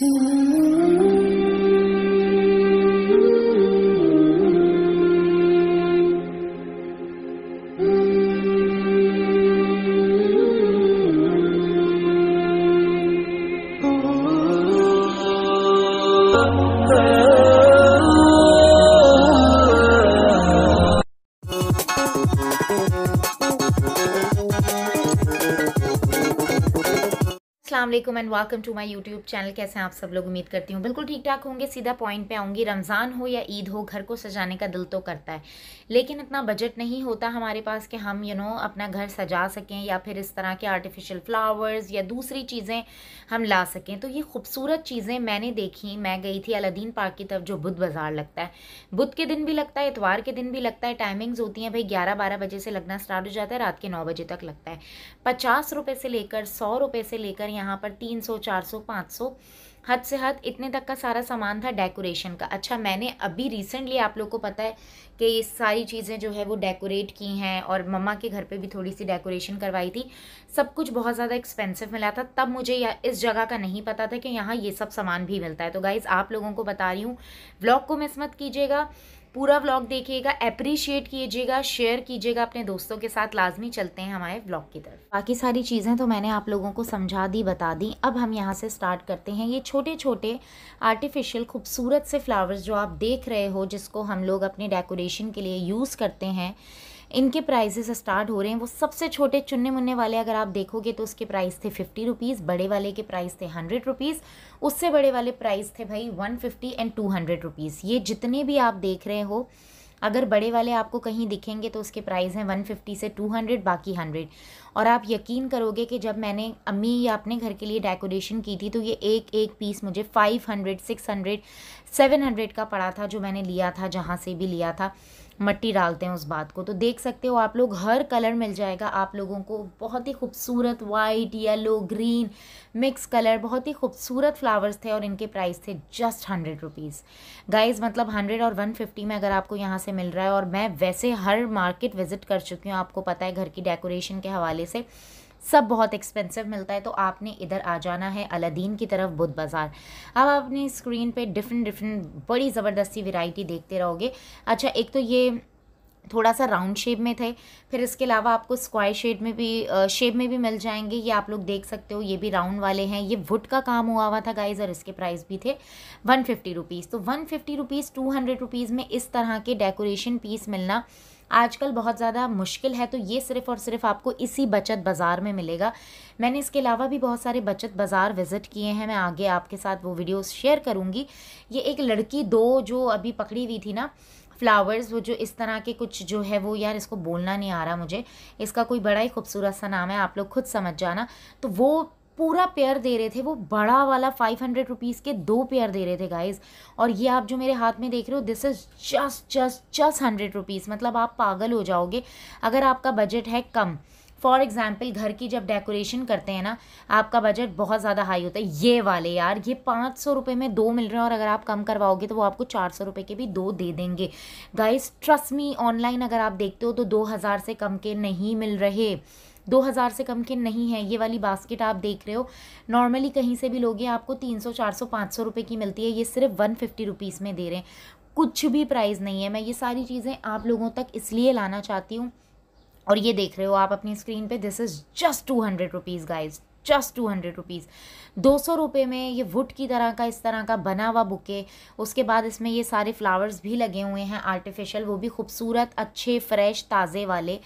the mm-hmm. Aslam and welcome to my YouTube channel कैसे हैं आप सब लोग उम्मीद करती हूँ बिल्कुल ठीक ठाक होंगे सीधा पॉइंट पे आऊँगी रमज़ान हो या ईद हो घर को सजाने का दिल तो करता है लेकिन इतना बजट नहीं होता हमारे पास कि हम यू you नो know, अपना घर सजा सकें या फिर इस तरह के आर्टिफिशियल फ्लावर्स या दूसरी चीज़ें हम ला सकें तो ये खूबसूरत चीज़ें मैंने देखी मैं गई थी अलादीन पार्क की तरफ जो बुध बाज़ार लगता है बुध के दिन भी लगता है इतवार के दिन भी लगता है टाइमिंग्स होती हैं भाई ग्यारह बारह बजे से लगना स्टार्ट हो जाता है रात के नौ बजे तक लगता है पचास रुपये से लेकर सौ रुपये से लेकर यहाँ पर तीन सौ चार सौ पाँच सौ हद से हद इतने तक का सारा सामान था डेकोरेशन का अच्छा मैंने अभी रिसेंटली आप लोग को पता है कि ये सारी चीज़ें जो है वो डेकोरेट की हैं और मम्मा के घर पे भी थोड़ी सी डेकोरेशन करवाई थी सब कुछ बहुत ज़्यादा एक्सपेंसिव मिला था तब मुझे या इस जगह का नहीं पता था कि यहाँ ये सब सामान भी मिलता है तो गाइज़ आप लोगों को बता रही हूँ ब्लॉग को मिस मत कीजिएगा पूरा व्लॉग देखिएगा अप्रिशिएट कीजिएगा शेयर कीजिएगा अपने दोस्तों के साथ लाजमी चलते हैं हमारे व्लॉग की तरफ बाकी सारी चीज़ें तो मैंने आप लोगों को समझा दी बता दी अब हम यहाँ से स्टार्ट करते हैं ये छोटे छोटे आर्टिफिशियल खूबसूरत से फ्लावर्स जो आप देख रहे हो जिसको हम लोग अपने डेकोरेशन के लिए यूज़ करते हैं इनके प्राइजेस स्टार्ट हो रहे हैं वो सबसे छोटे चुनने मुन्ने वाले अगर आप देखोगे तो उसके प्राइस थे फिफ्टी रुपीज़ बड़े वाले के प्राइस थे हंड्रेड रुपीज़ उससे बड़े वाले प्राइस थे भाई one fifty and two hundred rupees ये जितने भी आप देख रहे हो अगर बड़े वाले आपको कहीं दिखेंगे तो उसके प्राइस हैं 150 से 200 बाकी 100 और आप यकीन करोगे कि जब मैंने अम्मी या अपने घर के लिए डेकोरेशन की थी तो ये एक एक पीस मुझे 500 600 700 का पड़ा था जो मैंने लिया था जहाँ से भी लिया था मट्टी डालते हैं उस बात को तो देख सकते हो आप लोग हर कलर मिल जाएगा आप लोगों को बहुत ही खूबसूरत white yellow green mix colour बहुत ही खूबसूरत फ्लावर्स थे और इनके प्राइस थे जस्ट हंड्रेड रुपीज़ गाइज मतलब हंड्रेड और वन फिफ्टी में अगर आपको यहाँ से मिल रहा है और मैं वैसे हर मार्केट विज़िट कर चुकी हूँ आपको पता है घर की डेकोरेशन के हवाले से सब बहुत एक्सपेंसिव मिलता है तो आपने इधर आ जाना है अलादीन की तरफ बुध बाज़ार अब आपने स्क्रीन पे डिफरेंट डिफरेंट बड़ी ज़बरदस्ती वैरायटी देखते रहोगे अच्छा एक तो ये थोड़ा सा राउंड शेप में थे फिर इसके अलावा आपको स्क्वायर शेड में भी शेप में भी मिल जाएंगे ये आप लोग देख सकते हो ये भी राउंड वाले हैं ये वुड का काम हुआ हुआ था गाइज और इसके प्राइस भी थे वन फिफ्टी रुपीज़ तो one fifty rupees two hundred rupees में इस तरह के डेकोरेशन पीस मिलना आजकल बहुत ज़्यादा मुश्किल है तो ये सिर्फ़ और सिर्फ आपको इसी बचत बाज़ार में मिलेगा मैंने इसके अलावा भी बहुत सारे बचत बाज़ार विज़िट किए हैं मैं आगे आपके साथ वो वीडियोस शेयर करूँगी ये एक लड़की दो जो अभी पकड़ी हुई थी ना फ्लावर्स वो जो इस तरह के कुछ जो है वो यार इसको बोलना नहीं आ रहा मुझे इसका कोई बड़ा ही खूबसूरत सा नाम है आप लोग खुद समझ जाना तो वो पूरा पेयर दे रहे थे वो बड़ा वाला फाइव हंड्रेड रुपीज़ के दो पेयर दे रहे थे गाइज और ये आप जो मेरे हाथ में देख रहे हो this is just just just hundred rupees मतलब आप पागल हो जाओगे अगर आपका बजट है कम फॉर एग्ज़ाम्पल घर की जब डेकोरेशन करते हैं ना आपका बजट बहुत ज़्यादा हाई होता है ये वाले यार ये पाँच सौ रुपये में दो मिल रहे हैं और अगर आप कम करवाओगे तो वो आपको चार सौ रुपये के भी दो दे देंगे गाइज़ ट्रस्ट मी ऑनलाइन अगर आप देखते हो तो दो हज़ार से कम के नहीं मिल रहे दो हज़ार से कम के नहीं है ये वाली बास्केट आप देख रहे हो नॉर्मली कहीं से भी लोगे आपको तीन सौ चार सौ पाँच सौ रुपये की मिलती है ये सिर्फ वन फिफ्टी रुपीज़ में दे रहे हैं कुछ भी प्राइस नहीं है मैं ये सारी चीज़ें आप लोगों तक इसलिए लाना चाहती हूँ और ये देख रहे हो आप अपनी स्क्रीन पर this is just two hundred rupees guys just two hundred rupees दो सौ रुपये में ये वुड की तरह का इस तरह का बना हुआ बुके उसके बाद इसमें ये सारे फ्लावर्स भी लगे हुए हैं आर्टिफिशियल वो भी खूबसूरत अच्छे फ्रेश ताज़े वाले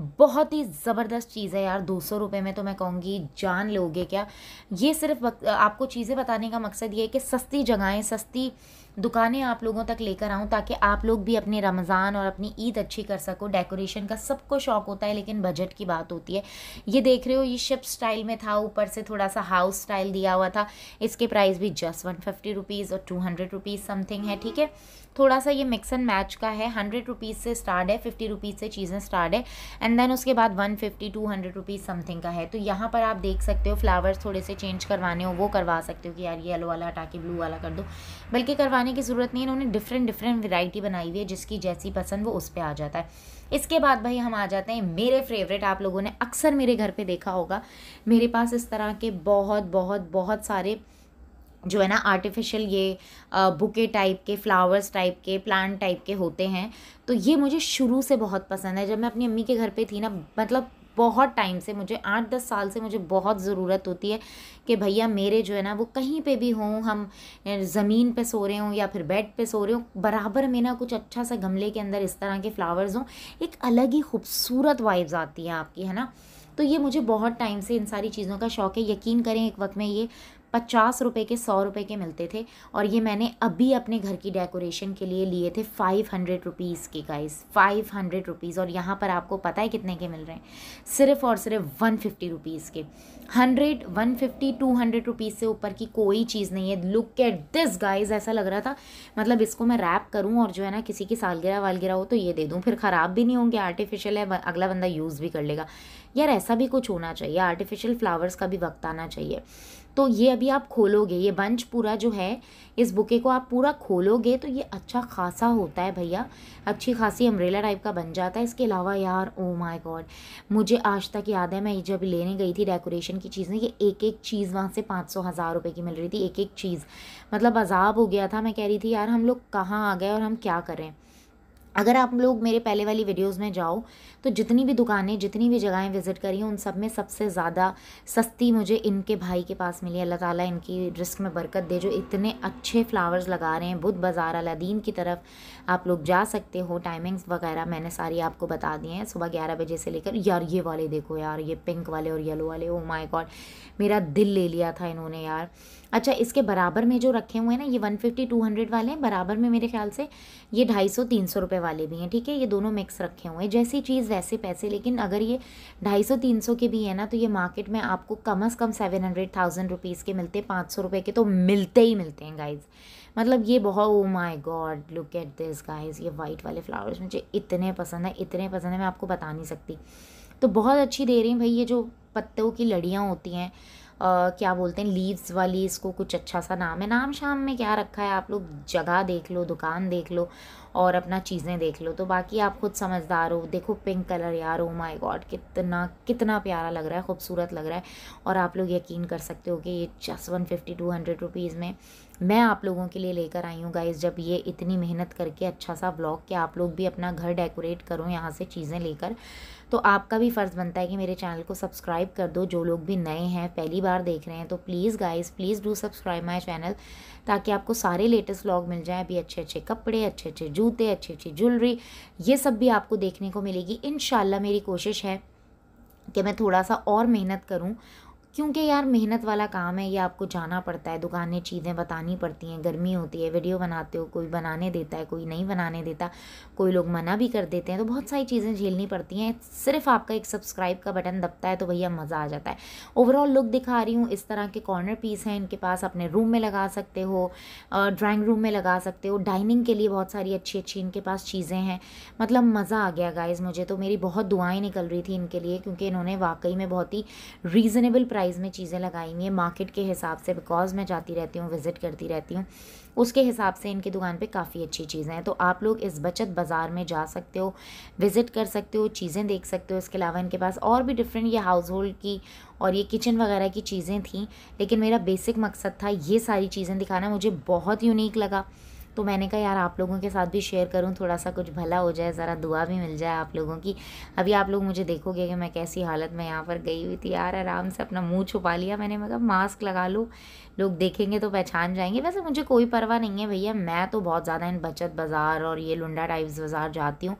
बहुत ही ज़बरदस्त चीज़ है यार दो सौ रुपये में तो मैं कहूँगी जान लोगे क्या ये सिर्फ आपको चीज़ें बताने का मकसद ये है कि सस्ती जगहें सस्ती दुकानें आप लोगों तक लेकर आऊँ ताकि आप लोग भी अपने रमज़ान और अपनी ईद अच्छी कर सको डेकोरेशन का सबको शौक होता है लेकिन बजट की बात होती है ये देख रहे हो ये शिप स्टाइल में था ऊपर से थोड़ा सा हाउस स्टाइल दिया हुआ था इसके प्राइस भी जस्ट वन फिफ्टी रुपीज़ और टू हंड्रेड रुपीज़ समथिंग है ठीक है थोड़ा सा ये मिक्स एंड मैच का है हंड्रेड रुपीज़ से स्टार्ट है फिफ्टी रुपीज़ से चीज़ें स्टार्ट है एंड देन उसके बाद one fifty two hundred rupees something का है तो यहाँ पर आप देख सकते हो फ्लावर्स थोड़े से चेंज करवाने हो वो करवा सकते हो कि यार येलो वाला हटा के ब्लू वाला कर दो बल्कि करवा पाने की ज़रूरत नहीं है इन्होंने डिफरेंट डिफरेंट वेराइटी बनाई हुई है जिसकी जैसी पसंद वो उस पर आ जाता है इसके बाद भाई हम आ जाते हैं मेरे फेवरेट आप लोगों ने अक्सर मेरे घर पर देखा होगा मेरे पास इस तरह के बहुत बहुत बहुत सारे जो है ना आर्टिफिशियल ये बुके टाइप के फ्लावर्स टाइप के प्लांट टाइप के होते हैं तो ये मुझे शुरू से बहुत पसंद है जब मैं अपनी अम्मी के घर पे थी ना मतलब बहुत टाइम से मुझे आठ दस साल से मुझे बहुत ज़रूरत होती है कि भैया मेरे जो है ना वो कहीं पे भी हों हम ज़मीन पे सो रहे हों या फिर बेड पे सो रहे हों बराबर में ना कुछ अच्छा सा गमले के अंदर इस तरह के फ्लावर्स हों एक अलग ही खूबसूरत वाइब्स आती है आपकी है ना तो ये मुझे बहुत टाइम से इन सारी चीज़ों का शौक़ है यकीन करें एक वक्त में ये पचास रुपये के सौ रुपये के मिलते थे और ये मैंने अभी अपने घर की डेकोरेशन के लिए लिए थे फ़ाइव हंड्रेड रुपीज़ के गाइस फ़ाइव हंड्रेड रुपीज़ और यहाँ पर आपको पता है कितने के मिल रहे हैं सिर्फ़ और सिर्फ वन फिफ्टी रुपीज़ के hundred one fifty two hundred rupees से ऊपर की कोई चीज़ नहीं है लुक एट दिस गाइज ऐसा लग रहा था मतलब इसको मैं रैप करूँ और जो है ना किसी की सालगिरह वालगिरह हो तो ये दे दूँ फिर ख़राब भी नहीं होंगे आर्टिफिशियल है अगला बंदा यूज़ भी कर लेगा यार ऐसा भी कुछ होना चाहिए आर्टिफिशियल फ्लावर्स का भी वक्त आना चाहिए तो ये अभी आप खोलोगे ये बंच पूरा जो है इस बुके को आप पूरा खोलोगे तो ये अच्छा खासा होता है भैया अच्छी खासी अम्ब्रेला टाइप का बन जाता है इसके अलावा यार ओ माय गॉड मुझे आज तक याद है मैं जब लेने गई थी डेकोरेशन की चीज़ें ये एक एक चीज़ वहाँ से पाँच सौ हज़ार रुपये की मिल रही थी एक एक चीज़ मतलब अजाब हो गया था मैं कह रही थी यार हम लोग कहाँ आ गए और हम क्या करें अगर आप लोग मेरे पहले वाली वीडियोस में जाओ तो जितनी भी दुकानें जितनी भी जगहें विज़िट करी हैं उन सब में सबसे ज़्यादा सस्ती मुझे इनके भाई के पास मिली अल्लाह ताला इनकी रिस्क में बरकत दे जो इतने अच्छे फ्लावर्स लगा रहे हैं बुध बाज़ार अलादीन की तरफ आप लोग जा सकते हो टाइमिंग्स वगैरह मैंने सारी आपको बता दिए हैं सुबह ग्यारह बजे से लेकर यार ये वाले देखो यार ये पिंक वाले और येलो वाले ओ माई गॉड मेरा दिल ले लिया था इन्होंने यार अच्छा इसके बराबर में जो रखे हुए हैं ना ये वन फिफ्टी टू हंड्रेड वाले हैं बराबर में मेरे ख्याल से ये ढाई सौ तीन सौ रुपये वाले भी हैं ठीक है ये दोनों मिक्स रखे हुए हैं जैसी चीज़ वैसे पैसे लेकिन अगर ये ढाई सौ तीन सौ के भी है ना तो ये मार्केट में आपको कम अज़ कम सेवन हंड्रेड थाउजेंड रुपीज़ के मिलते हैं पाँच सौ रुपये के तो मिलते ही मिलते हैं गाइज मतलब ये बहुत oh my god look at this guys ये वाइट वाले फ्लावर्स मुझे इतने पसंद है इतने पसंद है मैं आपको बता नहीं सकती तो बहुत अच्छी दे रही हैं भाई ये जो पत्तों की लड़ियाँ होती हैं क्या बोलते हैं लीव्स वाली इसको कुछ अच्छा सा नाम है नाम शाम में क्या रखा है आप लोग जगह देख लो दुकान देख लो और अपना चीज़ें देख लो तो बाकी आप खुद समझदार हो देखो पिंक कलर यार ओ माय गॉड कितना कितना प्यारा लग रहा है खूबसूरत लग रहा है और आप लोग यकीन कर सकते हो कि ये just one fifty two hundred rupees में मैं आप लोगों के लिए लेकर आई हूँ गाइज़ जब ये इतनी मेहनत करके अच्छा सा ब्लॉग कि आप लोग भी अपना घर डेकोरेट करो यहाँ से चीज़ें लेकर तो आपका भी फ़र्ज़ बनता है कि मेरे चैनल को सब्सक्राइब कर दो जो लोग भी नए हैं पहली बार देख रहे हैं तो please guys please do subscribe my channel ताकि आपको सारे लेटेस्ट ब्लॉग मिल जाएँ अभी अच्छे अच्छे कपड़े अच्छे अच्छे जूते अच्छी अच्छी ज्वेलरी ये सब भी आपको देखने को मिलेगी इन मेरी कोशिश है कि मैं थोड़ा सा और मेहनत करूँ क्योंकि यार मेहनत वाला काम है ये आपको जाना पड़ता है दुकानें चीज़ें बतानी पड़ती हैं गर्मी होती है वीडियो बनाते हो कोई बनाने देता है कोई नहीं बनाने देता कोई लोग मना भी कर देते हैं तो बहुत सारी चीज़ें झेलनी पड़ती हैं सिर्फ आपका एक सब्सक्राइब का बटन दबता है तो भैया मज़ा आ जाता है ओवरऑल लुक दिखा रही हूँ इस तरह के कॉर्नर पीस हैं इनके पास अपने रूम में लगा सकते हो ड्राइंग रूम में लगा सकते हो डाइनिंग के लिए बहुत सारी अच्छी अच्छी इनके पास चीज़ें हैं मतलब मज़ा आ गया गाइज़ मुझे तो मेरी बहुत दुआएँ निकल रही थी इनके लिए क्योंकि इन्होंने वाकई में बहुत ही रीज़नेबल प्राइस प्राइस में चीज़ें लगाई हुई हैं मार्केट के हिसाब से बिकॉज मैं जाती रहती हूँ विज़िट करती रहती हूँ उसके हिसाब से इनकी दुकान पे काफ़ी अच्छी चीज़ें हैं तो आप लोग इस बचत बाज़ार में जा सकते हो विज़िट कर सकते हो चीज़ें देख सकते हो इसके अलावा इनके पास और भी डिफरेंट ये हाउस होल्ड की और ये किचन वगैरह की चीज़ें थी लेकिन मेरा बेसिक मकसद था ये सारी चीज़ें दिखाना मुझे बहुत यूनिक लगा तो मैंने कहा यार आप लोगों के साथ भी शेयर करूँ थोड़ा सा कुछ भला हो जाए ज़रा दुआ भी मिल जाए आप लोगों की अभी आप लोग मुझे देखोगे कि मैं कैसी हालत में यहाँ पर गई हुई थी यार आराम से अपना मुँह छुपा लिया मैंने मैं कहा मास्क लगा लूँ लोग देखेंगे तो पहचान जाएंगे वैसे मुझे कोई परवाह नहीं है भैया मैं तो बहुत ज़्यादा इन बचत बाज़ार और ये लुंडा टाइप्स बाज़ार जाती हूँ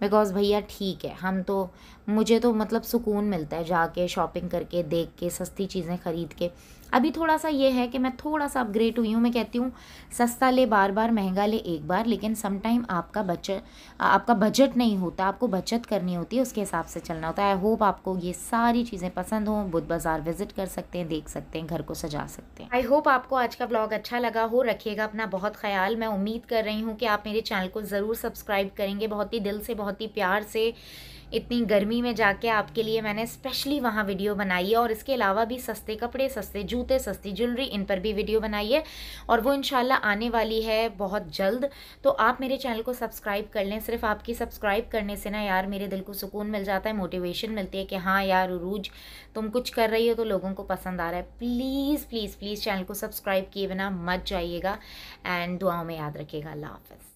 बिकॉज़ भैया ठीक है हम तो मुझे तो मतलब सुकून मिलता है जाके शॉपिंग करके देख के सस्ती चीज़ें ख़रीद के अभी थोड़ा सा ये है कि मैं थोड़ा सा अपग्रेड हुई हूँ मैं कहती हूँ सस्ता ले बार बार महंगा ले एक बार लेकिन समटाइम आपका बचत आपका बजट नहीं होता आपको बचत करनी होती है उसके हिसाब से चलना होता है आई होप आपको ये सारी चीज़ें पसंद हों बुध बाज़ार विजिट कर सकते हैं देख सकते हैं घर को सजा सकते हैं आई होप आपको आज का ब्लॉग अच्छा लगा हो रखिएगा अपना बहुत ख्याल मैं उम्मीद कर रही हूँ कि आप मेरे चैनल को ज़रूर सब्सक्राइब करेंगे बहुत ही दिल से बहुत बहुत ही प्यार से इतनी गर्मी में जाके आपके लिए मैंने स्पेशली वहाँ वीडियो बनाई है और इसके अलावा भी सस्ते कपड़े सस्ते जूते सस्ती ज्वेलरी इन पर भी वीडियो बनाई है और वो इनशाला आने वाली है बहुत जल्द तो आप मेरे चैनल को सब्सक्राइब कर लें सिर्फ आपकी सब्सक्राइब करने से ना यार मेरे दिल को सुकून मिल जाता है मोटिवेशन मिलती है कि हाँ यार उरूज तुम कुछ कर रही हो तो लोगों को पसंद आ रहा है प्लीज़ प्लीज़ प्लीज़ चैनल को सब्सक्राइब किए बिना मत जाइएगा एंड दुआओं में याद रखिएगा अल्लाह हाफ़